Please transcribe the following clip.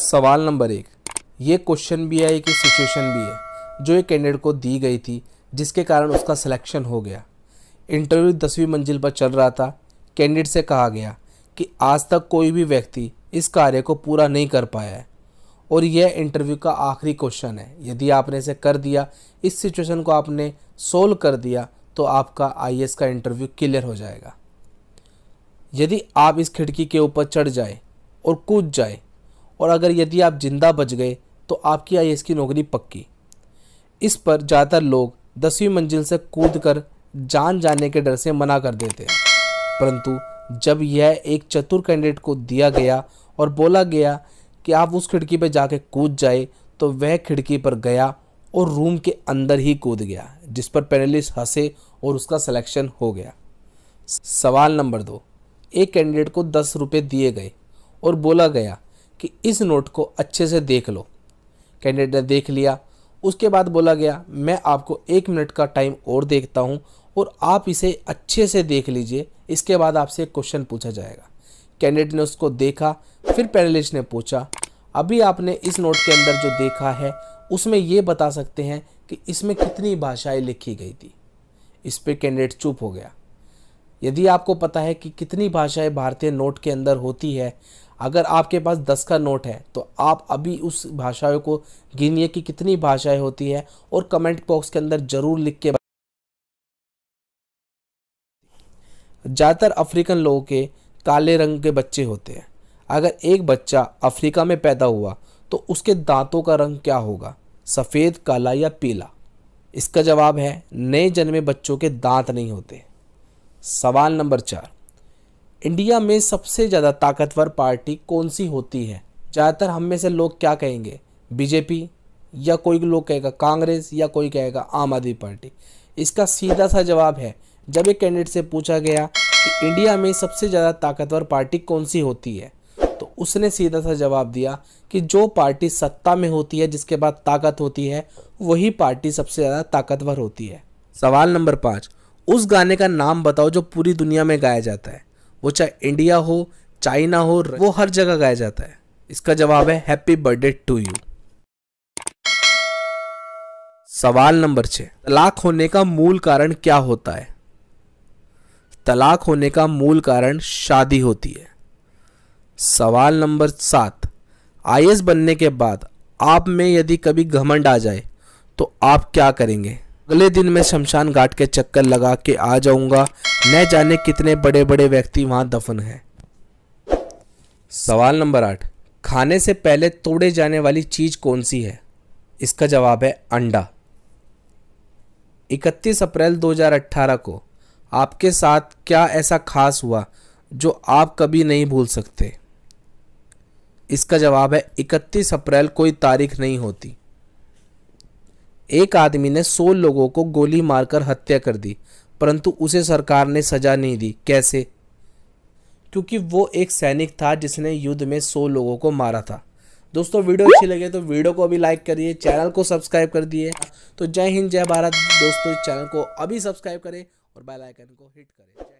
सवाल नंबर एक ये क्वेश्चन भी है एक सिचुएशन भी है जो एक कैंडिडेट को दी गई थी जिसके कारण उसका सिलेक्शन हो गया इंटरव्यू दसवीं मंजिल पर चल रहा था कैंडिडेट से कहा गया कि आज तक कोई भी व्यक्ति इस कार्य को पूरा नहीं कर पाया है और यह इंटरव्यू का आखिरी क्वेश्चन है यदि आपने इसे कर दिया इस सिचुएशन को आपने सोल्व कर दिया तो आपका आई का इंटरव्यू क्लियर हो जाएगा यदि आप इस खिड़की के ऊपर चढ़ जाए और कूद जाए और अगर यदि आप ज़िंदा बच गए तो आपकी आई की नौकरी पक्की इस पर ज़्यादातर लोग दसवीं मंजिल से कूद कर जान जाने के डर से मना कर देते हैं परंतु जब यह एक चतुर कैंडिडेट को दिया गया और बोला गया कि आप उस खिड़की पर जाके कूद जाए तो वह खिड़की पर गया और रूम के अंदर ही कूद गया जिस पर पैनलिस्ट हंसे और उसका सिलेक्शन हो गया सवाल नंबर दो एक कैंडिडेट को दस रुपये दिए गए और बोला गया कि इस नोट को अच्छे से देख लो कैंडिडेट ने देख लिया उसके बाद बोला गया मैं आपको एक मिनट का टाइम और देखता हूँ और आप इसे अच्छे से देख लीजिए इसके बाद आपसे क्वेश्चन पूछा जाएगा कैंडिडेट ने उसको देखा फिर पैनलिस्ट ने पूछा अभी आपने इस नोट के अंदर जो देखा है उसमें ये बता सकते हैं कि इसमें कितनी भाषाएं लिखी गई थी इस पर कैंडिडेट चुप हो गया यदि आपको पता है कि कितनी भाषाएं भारतीय नोट के अंदर होती है अगर आपके पास दस का नोट है तो आप अभी उस भाषाओं को गिनिए कि कितनी भाषाएं होती है और कमेंट बॉक्स के अंदर ज़रूर लिख के ज़्यादातर अफ्रीकन लोगों के काले रंग के बच्चे होते हैं अगर एक बच्चा अफ्रीका में पैदा हुआ तो उसके दांतों का रंग क्या होगा सफ़ेद काला या पीला इसका जवाब है नए जन्मे बच्चों के दांत नहीं होते सवाल नंबर चार इंडिया में सबसे ज़्यादा ताकतवर पार्टी कौन सी होती है ज़्यादातर हम में से लोग क्या कहेंगे बीजेपी या कोई लोग कहेगा कांग्रेस या कोई कहेगा आम आदमी पार्टी इसका सीधा सा जवाब है जब एक कैंडिडेट से पूछा गया कि इंडिया में सबसे ज़्यादा ताकतवर पार्टी कौन सी होती है तो उसने सीधा सा जवाब दिया कि जो पार्टी सत्ता में होती है जिसके बाद ताकत होती है वही पार्टी सबसे ज़्यादा ताकतवर होती है सवाल नंबर पाँच उस गाने का नाम बताओ जो पूरी दुनिया में गाया जाता है वो चाहे इंडिया हो चाइना हो वो हर जगह गाया जाता है इसका जवाब है हैप्पी बर्थडे टू यू सवाल नंबर छ तलाक होने का मूल कारण क्या होता है तलाक होने का मूल कारण शादी होती है सवाल नंबर सात आई बनने के बाद आप में यदि कभी घमंड आ जाए तो आप क्या करेंगे अगले दिन मैं शमशान घाट के चक्कर लगा के आ जाऊंगा न जाने कितने बड़े बड़े व्यक्ति वहाँ दफन हैं सवाल नंबर आठ खाने से पहले तोड़े जाने वाली चीज़ कौन सी है इसका जवाब है अंडा 31 अप्रैल 2018 को आपके साथ क्या ऐसा खास हुआ जो आप कभी नहीं भूल सकते इसका जवाब है 31 अप्रैल कोई तारीख नहीं होती एक आदमी ने सौ लोगों को गोली मारकर हत्या कर दी परंतु उसे सरकार ने सजा नहीं दी कैसे क्योंकि वो एक सैनिक था जिसने युद्ध में सौ लोगों को मारा था दोस्तों वीडियो अच्छी लगे तो वीडियो को अभी लाइक करिए चैनल को सब्सक्राइब कर दिए तो जय हिंद जय भारत दोस्तों चैनल को अभी सब्सक्राइब करें और बेल आइकन को हिट करें